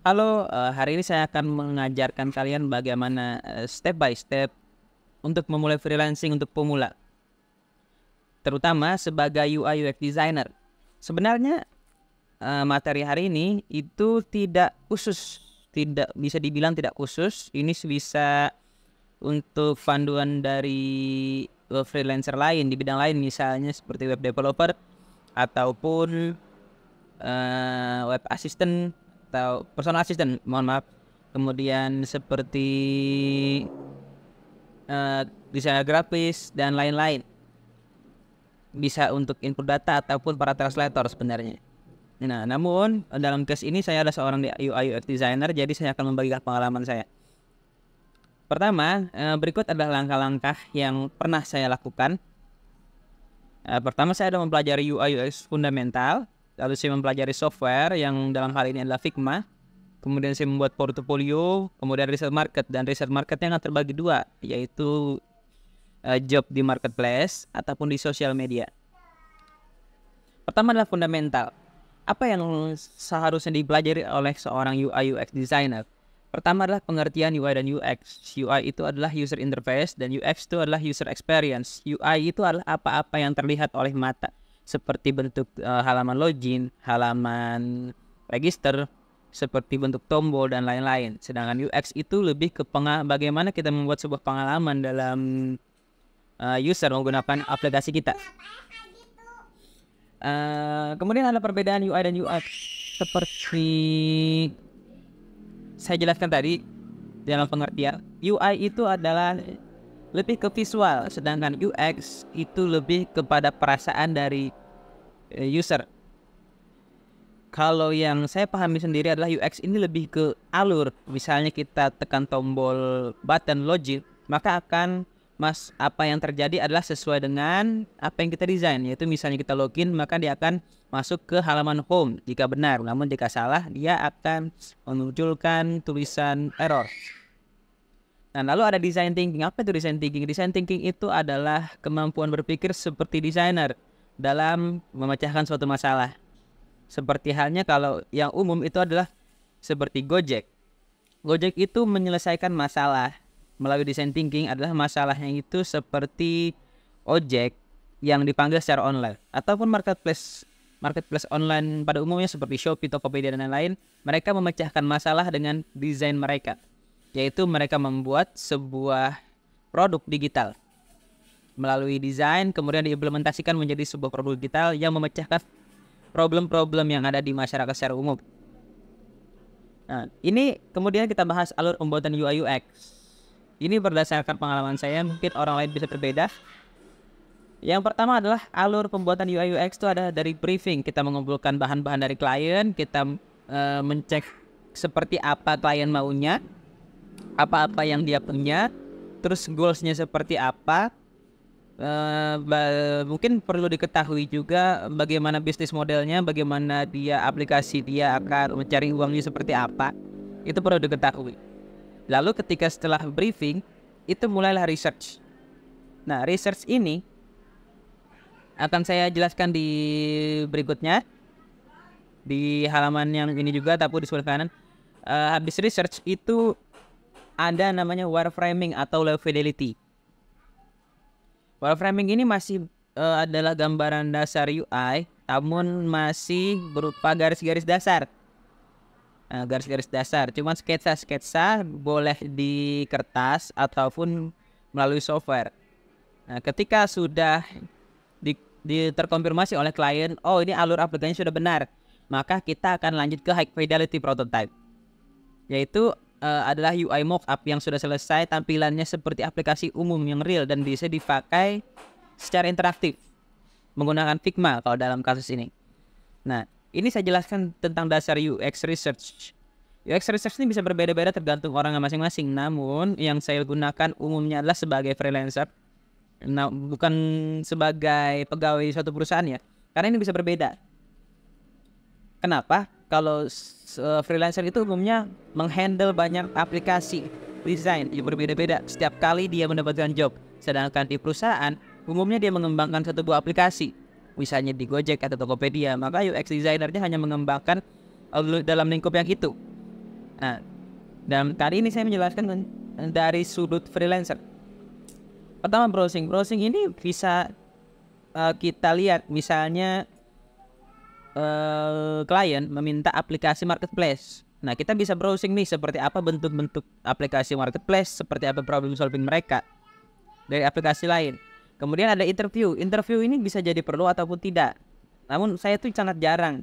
Halo, eh, hari ini saya akan mengajarkan kalian bagaimana eh, step by step untuk memulai freelancing untuk pemula. Terutama sebagai UI UX designer. Sebenarnya eh, materi hari ini itu tidak khusus, tidak bisa dibilang tidak khusus. Ini bisa untuk panduan dari freelancer lain di bidang lain misalnya seperti web developer ataupun web assistant atau personal assistant mohon maaf kemudian seperti uh, desainer grafis dan lain-lain bisa untuk input data ataupun para translator sebenarnya. Nah, namun dalam case ini saya adalah seorang UI UX designer, jadi saya akan membagikan pengalaman saya. Pertama, eh, berikut adalah langkah-langkah yang pernah saya lakukan. Eh, pertama, saya sudah mempelajari UI UX fundamental, lalu saya mempelajari software yang dalam hal ini adalah Figma. Kemudian saya membuat portofolio, kemudian riset market dan riset marketnya akan terbagi dua, yaitu uh, job di marketplace ataupun di sosial media. Pertama adalah fundamental. Apa yang seharusnya dipelajari oleh seorang UI UX designer? Pertama adalah pengertian UI dan UX. UI itu adalah user interface dan UX itu adalah user experience. UI itu adalah apa-apa yang terlihat oleh mata seperti bentuk uh, halaman login, halaman register, seperti bentuk tombol dan lain-lain. Sedangkan UX itu lebih ke bagaimana kita membuat sebuah pengalaman dalam uh, user menggunakan aplikasi kita. Uh, kemudian ada perbedaan UI dan UX seperti saya jelaskan tadi dalam pengertian UI itu adalah lebih ke visual sedangkan UX itu lebih kepada perasaan dari Eh, user. Kalau yang saya pahami sendiri adalah UX ini lebih ke alur. Misalnya kita tekan tombol button logic, maka akan mas apa yang terjadi adalah sesuai dengan apa yang kita desain yaitu misalnya kita login maka dia akan masuk ke halaman home jika benar namun jika salah dia akan munculkan tulisan error Nah, lalu ada design thinking. Apa itu design thinking? Design thinking itu adalah kemampuan berpikir seperti desainer dalam memecahkan suatu masalah. Seperti halnya kalau yang umum itu adalah seperti Gojek. Gojek itu menyelesaikan masalah melalui design thinking adalah masalahnya itu seperti ojek yang dipanggil secara online ataupun marketplace marketplace online pada umumnya seperti Shopee, Tokopedia dan lain-lain, mereka memecahkan masalah dengan desain mereka, yaitu mereka membuat sebuah produk digital melalui desain kemudian diimplementasikan menjadi sebuah produk digital yang memecahkan problem-problem yang ada di masyarakat secara umum. Nah, ini kemudian kita bahas alur pembuatan UI UX. Ini berdasarkan pengalaman saya, mungkin orang lain bisa berbeda. Yang pertama adalah alur pembuatan UI UX itu ada dari briefing. Kita mengumpulkan bahan-bahan dari klien, kita e, mencek seperti apa klien maunya, apa-apa yang dia punya, terus goalsnya seperti apa, Eh, mungkin perlu diketahui juga bagaimana bisnis modelnya, bagaimana dia aplikasi dia akan mencari uangnya seperti apa. Itu perlu diketahui. Lalu ketika setelah briefing, itu mulailah research. Nah, research ini akan saya jelaskan di berikutnya di halaman yang ini juga tapi di sebelah kanan. Uh, habis research itu ada namanya wireframing atau low fidelity. Wall framing ini masih uh, adalah gambaran dasar UI, namun masih berupa garis-garis dasar. garis nah, garis-garis dasar, cuman sketsa-sketsa boleh di kertas ataupun melalui software. Nah, ketika sudah di, di terkonfirmasi oleh klien, oh ini alur aplikasinya sudah benar, maka kita akan lanjut ke high fidelity prototype, yaitu uh, adalah UI mockup yang sudah selesai tampilannya seperti aplikasi umum yang real dan bisa dipakai secara interaktif menggunakan Figma kalau dalam kasus ini. Nah, ini saya jelaskan tentang dasar UX research. UX research ini bisa berbeda-beda tergantung orang masing-masing. Namun yang saya gunakan umumnya adalah sebagai freelancer, nah, bukan sebagai pegawai suatu perusahaan ya, karena ini bisa berbeda Kenapa? Kalau freelancer itu umumnya menghandle banyak aplikasi desain yang berbeda-beda setiap kali dia mendapatkan job. Sedangkan di perusahaan, umumnya dia mengembangkan satu buah aplikasi, misalnya di Gojek atau Tokopedia, maka UX designernya hanya mengembangkan uh, dalam lingkup yang itu. Nah, dan kali ini saya menjelaskan dari sudut freelancer. Pertama browsing, browsing ini bisa uh, kita lihat misalnya uh, klien meminta aplikasi marketplace. Nah, kita bisa browsing nih seperti apa bentuk-bentuk aplikasi marketplace, seperti apa problem solving mereka dari aplikasi lain. Kemudian ada interview. Interview ini bisa jadi perlu ataupun tidak. Namun saya tuh sangat jarang.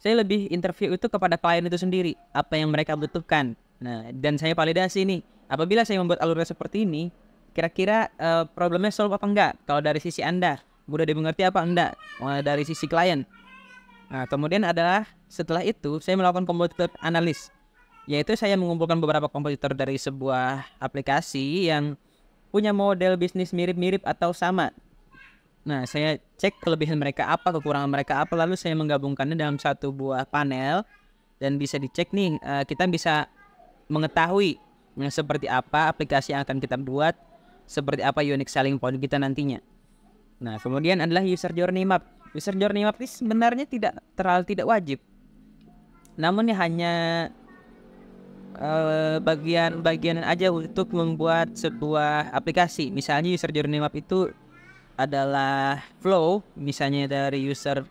Saya lebih interview itu kepada klien itu sendiri, apa yang mereka butuhkan. Nah, dan saya validasi nih. Apabila saya membuat alurnya seperti ini, kira-kira uh, problemnya solve apa enggak? Kalau dari sisi Anda, mudah dimengerti apa enggak? Dari sisi klien, Nah, kemudian adalah setelah itu saya melakukan komputer analis, yaitu saya mengumpulkan beberapa komputer dari sebuah aplikasi yang punya model bisnis mirip-mirip atau sama. Nah, saya cek kelebihan mereka apa, kekurangan mereka apa, lalu saya menggabungkannya dalam satu buah panel dan bisa dicek nih, eh, kita bisa mengetahui nah, seperti apa aplikasi yang akan kita buat, seperti apa unique selling point kita nantinya. Nah, kemudian adalah user journey map User journey map ini sebenarnya tidak terlalu tidak wajib. Namun ini ya hanya eh, bagian-bagian uh, aja untuk membuat sebuah aplikasi. Misalnya user journey map itu adalah flow misalnya dari user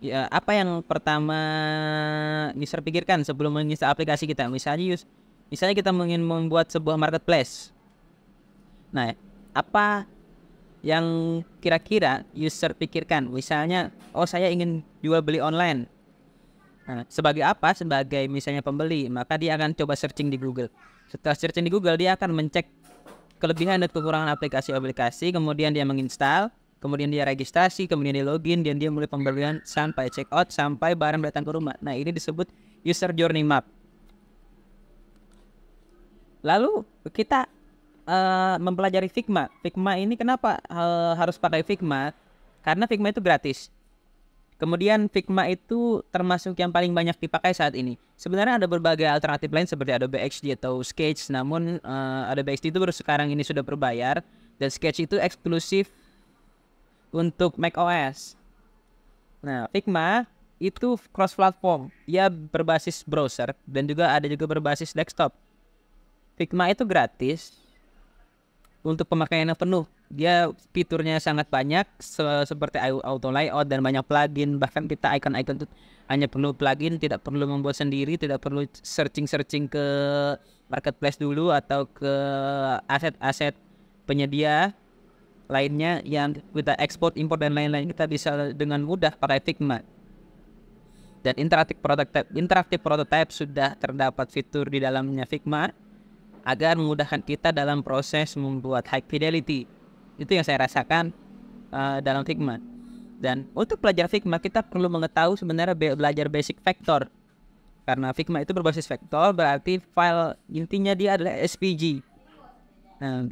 ya apa yang pertama user pikirkan sebelum menginstal aplikasi kita. Misalnya misalnya kita ingin membuat sebuah marketplace. Nah, apa yang kira-kira user pikirkan. Misalnya, oh saya ingin jual beli online. Nah, sebagai apa? Sebagai misalnya pembeli, maka dia akan coba searching di Google. Setelah searching di Google, dia akan mencek kelebihan dan kekurangan aplikasi-aplikasi, kemudian dia menginstal, kemudian dia registrasi, kemudian dia login, dan dia mulai pembelian sampai check out, sampai barang datang ke rumah. Nah, ini disebut user journey map. Lalu kita Eh, mempelajari Figma. Figma ini kenapa uh, harus pakai Figma? Karena Figma itu gratis. Kemudian Figma itu termasuk yang paling banyak dipakai saat ini. Sebenarnya ada berbagai alternatif lain seperti Adobe XD atau Sketch, namun uh, Adobe XD itu baru sekarang ini sudah berbayar dan Sketch itu eksklusif untuk macOS. Nah, Figma itu cross platform. Ya berbasis browser dan juga ada juga berbasis desktop. Figma itu gratis untuk pemakaian yang penuh. Dia fiturnya sangat banyak se seperti auto layout dan banyak plugin. Bahkan kita icon-icon itu hanya perlu plugin, tidak perlu membuat sendiri, tidak perlu searching-searching ke marketplace dulu atau ke aset-aset penyedia lainnya yang kita ekspor, impor dan lain-lain kita bisa dengan mudah pakai Figma. Dan interaktif prototype, interaktif prototype sudah terdapat fitur di dalamnya Figma agar memudahkan kita dalam proses membuat high fidelity. Itu yang saya rasakan uh, dalam Figma. Dan untuk belajar Figma kita perlu mengetahui sebenarnya be belajar basic vector Karena Figma itu berbasis vektor berarti file intinya dia adalah SVG. Nah,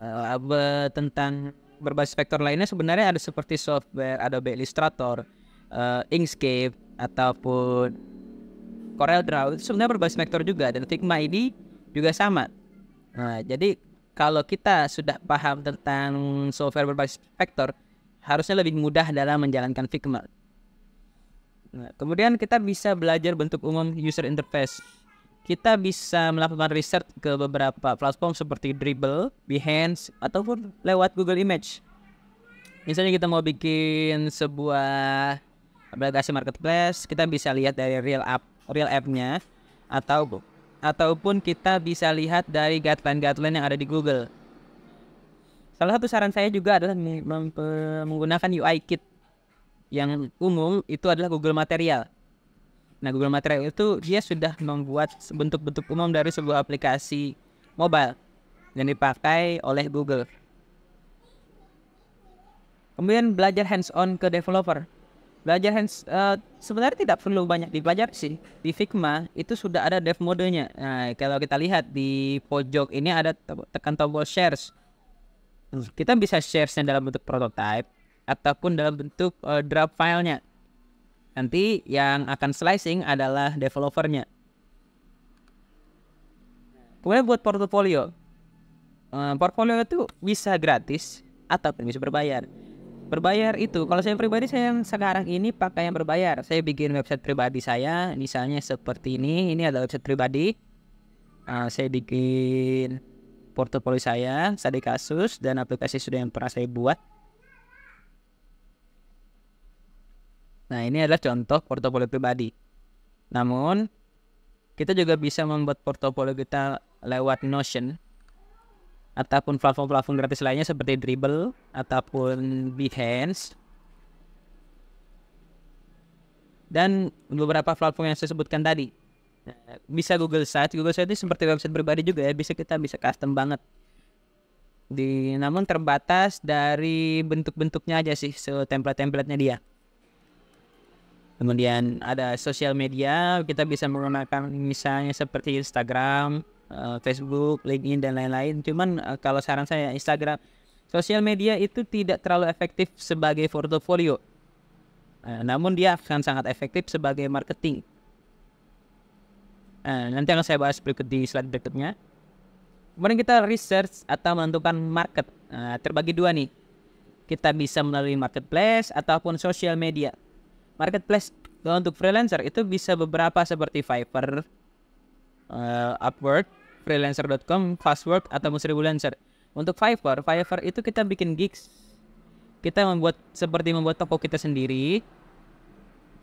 uh, tentang berbasis vektor lainnya sebenarnya ada seperti software Adobe Illustrator, uh, Inkscape ataupun Corel Draw sebenarnya berbasis vektor juga dan Figma ini juga sama Nah, jadi kalau kita sudah paham tentang software berbasis vektor, harusnya lebih mudah dalam menjalankan Figma. Nah, kemudian kita bisa belajar bentuk umum user interface. Kita bisa melakukan riset ke beberapa platform seperti Dribbble, Behance, ataupun lewat Google Image. Misalnya kita mau bikin sebuah aplikasi marketplace, kita bisa lihat dari real app real app-nya atau ataupun kita bisa lihat dari guideline-guideline yang ada di Google. Salah satu saran saya juga adalah menggunakan UI kit yang umum itu adalah Google Material. Nah, Google Material itu dia sudah membuat bentuk-bentuk umum dari sebuah aplikasi mobile yang dipakai oleh Google. Kemudian belajar hands-on ke developer belajar hands uh, sebenarnya tidak perlu banyak dipelajari sih di Figma itu sudah ada dev modenya nah kalau kita lihat di pojok ini ada tekan tombol share. Hmm. kita bisa sharesnya dalam bentuk prototype ataupun dalam bentuk uh, eh, draft filenya nanti yang akan slicing adalah developernya kemudian buat portfolio uh, eh, portfolio itu bisa gratis ataupun bisa berbayar berbayar itu kalau saya pribadi saya yang sekarang ini pakai yang berbayar saya bikin website pribadi saya misalnya seperti ini ini adalah website pribadi uh, saya bikin portofolio saya di kasus dan aplikasi sudah yang pernah saya buat nah ini adalah contoh portofolio pribadi namun kita juga bisa membuat portofolio kita lewat Notion ataupun platform-platform gratis lainnya seperti Dribble ataupun Behance dan beberapa platform yang saya sebutkan tadi eh, bisa Google site Google site itu seperti website pribadi juga ya bisa kita bisa custom banget di namun terbatas dari bentuk-bentuknya aja sih so template-templatenya dia kemudian ada sosial media kita bisa menggunakan misalnya seperti Instagram uh, Facebook, LinkedIn dan lain-lain. Cuman uh, kalau saran saya Instagram, sosial media itu tidak terlalu efektif sebagai portofolio. Uh, namun dia akan sangat efektif sebagai marketing. Uh, nanti akan saya bahas berikut di slide berikutnya. Kemudian kita research atau menentukan market uh, terbagi dua nih. Kita bisa melalui marketplace ataupun sosial media. Marketplace untuk freelancer itu bisa beberapa seperti Fiverr, uh, Upwork, freelancer.com, Fastwork atau Musri Freelancer. Untuk Fiverr, Fiverr itu kita bikin gigs. Kita membuat seperti membuat toko kita sendiri.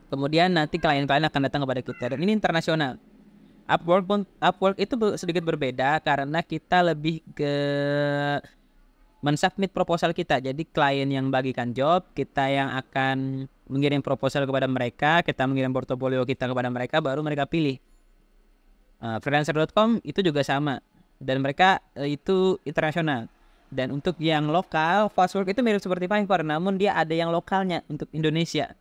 Kemudian nanti klien-klien akan datang kepada kita dan ini internasional. Upwork pun Upwork itu sedikit berbeda karena kita lebih ke mensubmit proposal kita. Jadi klien yang bagikan job, kita yang akan mengirim proposal kepada mereka, kita mengirim portofolio kita kepada mereka, baru mereka pilih. Uh, eh, freelancer.com itu juga sama dan mereka uh, itu internasional. Dan untuk yang lokal, Fastwork itu mirip seperti Fiverr, namun dia ada yang lokalnya untuk Indonesia.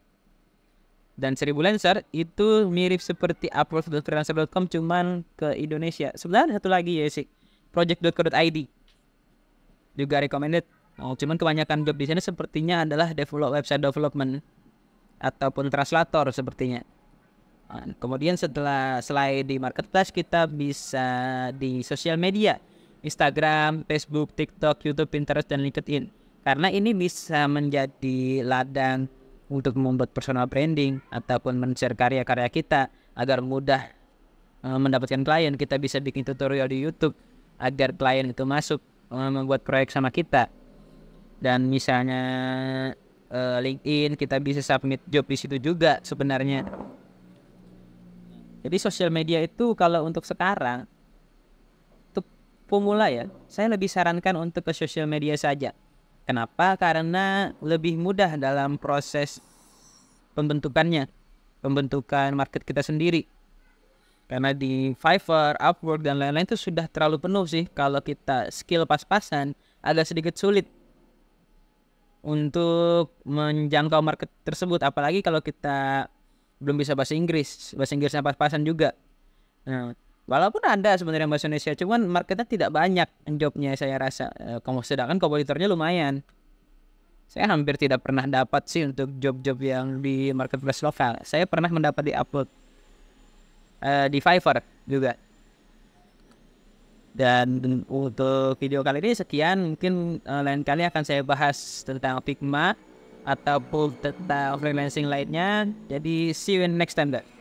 Dan Seribu Lancer itu mirip seperti Upwork.freelancer.com cuman ke Indonesia. Sebenarnya satu lagi ya sih, project.co.id juga recommended. Oh, cuman kebanyakan job di sana sepertinya adalah develop website development ataupun translator sepertinya. Kemudian setelah selain di marketplace kita bisa di sosial media, Instagram, Facebook, TikTok, YouTube, Pinterest dan LinkedIn. Karena ini bisa menjadi ladang untuk membuat personal branding ataupun men-share karya-karya kita agar mudah eh, mendapatkan klien. Kita bisa bikin tutorial di YouTube agar klien itu masuk eh, membuat proyek sama kita. Dan misalnya eh, LinkedIn kita bisa submit job di situ juga sebenarnya jadi sosial media itu kalau untuk sekarang untuk pemula ya, saya lebih sarankan untuk ke sosial media saja. Kenapa? Karena lebih mudah dalam proses pembentukannya, pembentukan market kita sendiri. Karena di Fiverr, Upwork, dan lain-lain itu sudah terlalu penuh sih. Kalau kita skill pas-pasan, agak sedikit sulit untuk menjangkau market tersebut. Apalagi kalau kita belum bisa bahasa Inggris bahasa Inggrisnya pas-pasan juga nah walaupun ada sebenarnya bahasa Indonesia cuman marketnya tidak banyak jobnya saya rasa eh, kamu sedangkan kompetitornya lumayan saya hampir tidak pernah dapat sih untuk job-job yang di marketplace lokal saya pernah mendapat di upload uh, eh, di Fiverr juga dan untuk video kali ini sekian mungkin eh, lain kali akan saya bahas tentang Figma ataupun tentang freelancing lainnya. Jadi see you in next time, deh